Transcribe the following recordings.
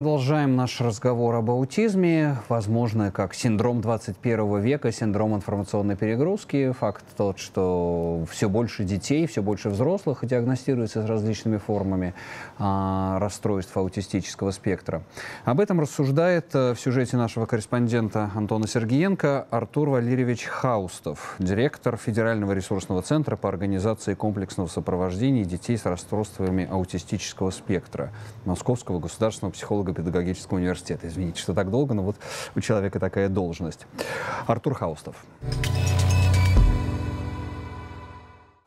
Продолжаем наш разговор об аутизме, возможно, как синдром 21 века, синдром информационной перегрузки. Факт тот, что все больше детей, все больше взрослых диагностируется с различными формами а, расстройств аутистического спектра. Об этом рассуждает э, в сюжете нашего корреспондента Антона Сергиенко Артур Валерьевич Хаустов, директор Федерального ресурсного центра по организации комплексного сопровождения детей с расстройствами аутистического спектра Московского государственного психолога педагогического университета. Извините, что так долго, но вот у человека такая должность. Артур Хаустов.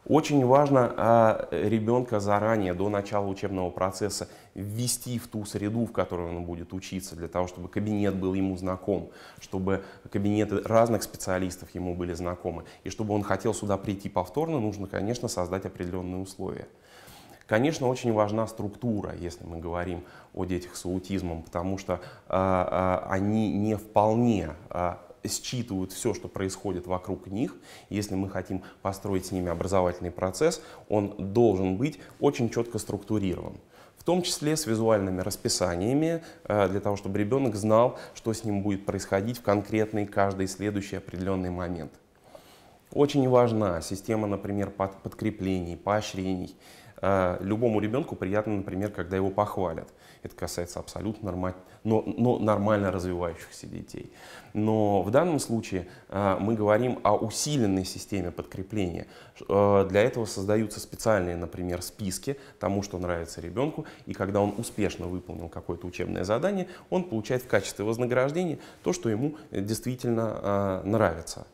Очень важно э, а, ребенка заранее, до начала учебного процесса, ввести в ту среду, в которой он будет учиться, для того, чтобы кабинет был ему знаком, чтобы кабинеты разных специалистов ему были знакомы. И чтобы он хотел сюда прийти повторно, нужно, конечно, создать определенные условия. Конечно, очень важна структура, если мы говорим о детях с аутизмом, потому что а, а, они не вполне а, считывают все, что происходит вокруг них. Если мы хотим построить с ними образовательный процесс, он должен быть очень четко структурирован в том числе с визуальными расписаниями, для того, чтобы ребенок знал, что с ним будет происходить в конкретный каждый следующий определенный момент. Очень важна система, например, подкреплений, поощрений. Э, любому ребенку приятно, например, когда его похвалят. Это касается абсолютно нормаль... но, но нормально развивающихся детей. Но в данном случае э, мы говорим о усиленной системе подкрепления. Э, для этого создаются специальные, например, списки тому, что нравится ребенку, и когда он успешно выполнил какое-то учебное задание, он получает в качестве вознаграждения то, что ему действительно нравится.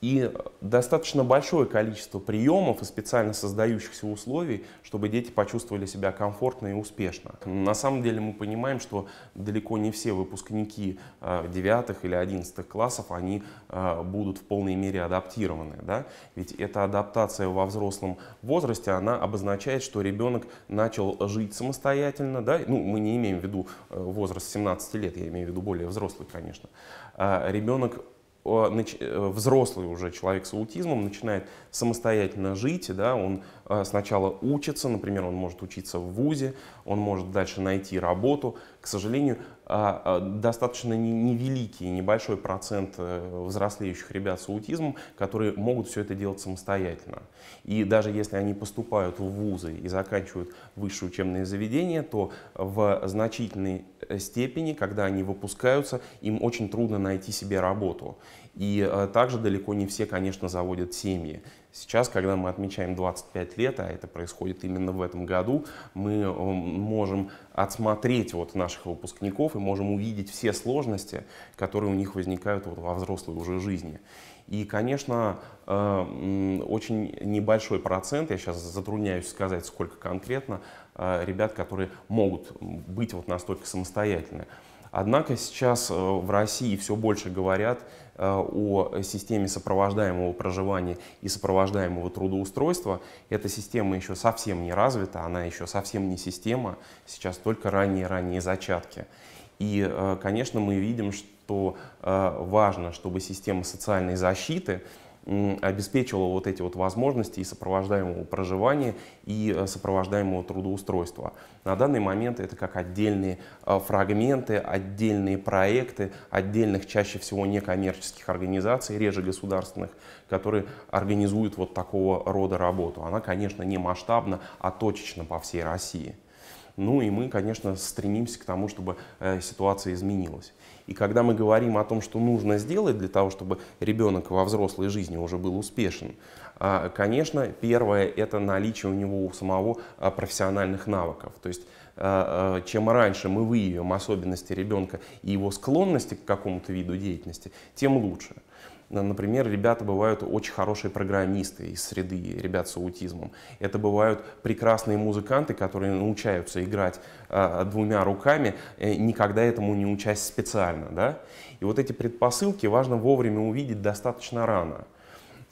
И достаточно большое количество приемов и специально создающихся условий, чтобы дети почувствовали себя комфортно и успешно. На самом деле мы понимаем, что далеко не все выпускники 9 а, или 11 классов, они а, будут в полной мере адаптированы. Да? Ведь эта адаптация во взрослом возрасте, она обозначает, что ребенок начал жить самостоятельно. Да? Ну, мы не имеем в виду э, возраст 17 лет, я имею в виду более взрослый, конечно. А, ребенок Э, взрослый уже человек с аутизмом начинает самостоятельно жить, да, он Э, сначала учится, например, он может учиться в ВУЗе, он может дальше найти работу. К сожалению, э, э, достаточно невеликий, небольшой процент взрослеющих ребят с аутизмом, которые могут все это делать самостоятельно. И даже если они поступают в ВУЗы и заканчивают высшие учебное заведение, то в значительной степени, когда они выпускаются, им очень трудно найти себе работу. И также далеко не все, конечно, заводят семьи. Сейчас, когда мы отмечаем 25 лет, а это происходит именно в этом году, мы эм, можем отсмотреть вот наших выпускников и можем увидеть все сложности, которые у них возникают вот во взрослой уже жизни. И, конечно, э, очень небольшой процент, я сейчас затрудняюсь сказать, сколько конкретно, э, ребят, которые могут быть вот настолько самостоятельны. Однако сейчас э, в России все больше говорят э, о системе сопровождаемого проживания и сопровождаемого трудоустройства. Эта система еще совсем не развита, она еще совсем не система, сейчас только ранние-ранние зачатки. И, э, конечно, мы видим, что важно, чтобы система социальной защиты обеспечивала вот эти вот возможности и сопровождаемого проживания, и э, сопровождаемого трудоустройства. На данный момент это как отдельные э, фрагменты, отдельные проекты отдельных, чаще всего некоммерческих организаций, реже государственных, которые организуют вот такого рода работу. Она, конечно, не масштабна, а точечно по всей России. Ну и мы, конечно, стремимся к тому, чтобы э, ситуация изменилась. И когда мы говорим о том, что нужно сделать для того, чтобы ребенок во взрослой жизни уже был успешен, а, конечно, первое – это наличие у него у самого а, профессиональных навыков. То есть э, э, чем раньше мы выявим особенности ребенка и его склонности к какому-то виду деятельности, тем лучше. Например, ребята бывают очень хорошие программисты из среды ребят с аутизмом. Это бывают прекрасные музыканты, которые научаются играть э, двумя руками, э, никогда этому не учась специально. Да? И вот эти предпосылки важно вовремя увидеть достаточно рано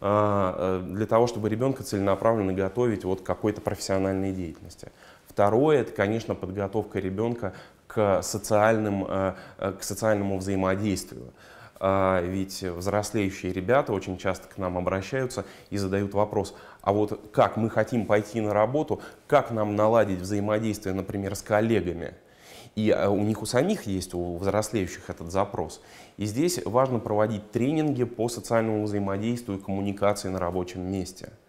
э, э для того, чтобы ребенка целенаправленно готовить вот к какой-то профессиональной деятельности. Второе – это, конечно, подготовка ребенка к, социальным, э, э, к социальному взаимодействию. А, ведь взрослеющие ребята очень часто к нам обращаются и задают вопрос, а вот как мы хотим пойти на работу, как нам наладить взаимодействие, например, с коллегами? И а, у них у самих есть, у взрослеющих этот запрос. И здесь важно проводить тренинги по социальному взаимодействию и коммуникации на рабочем месте –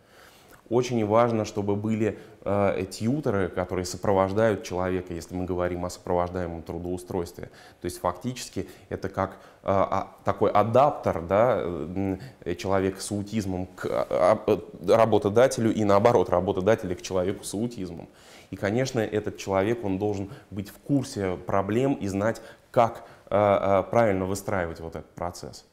очень важно, чтобы были э, тьютеры, которые сопровождают человека, если мы говорим о сопровождаемом трудоустройстве. То есть фактически это как э, а, такой адаптер да, э, человека с аутизмом к а, а э, работодателю и наоборот, работодателя к человеку с аутизмом. И, конечно, этот человек, он должен быть в курсе проблем и знать, как э, э, правильно выстраивать вот этот процесс.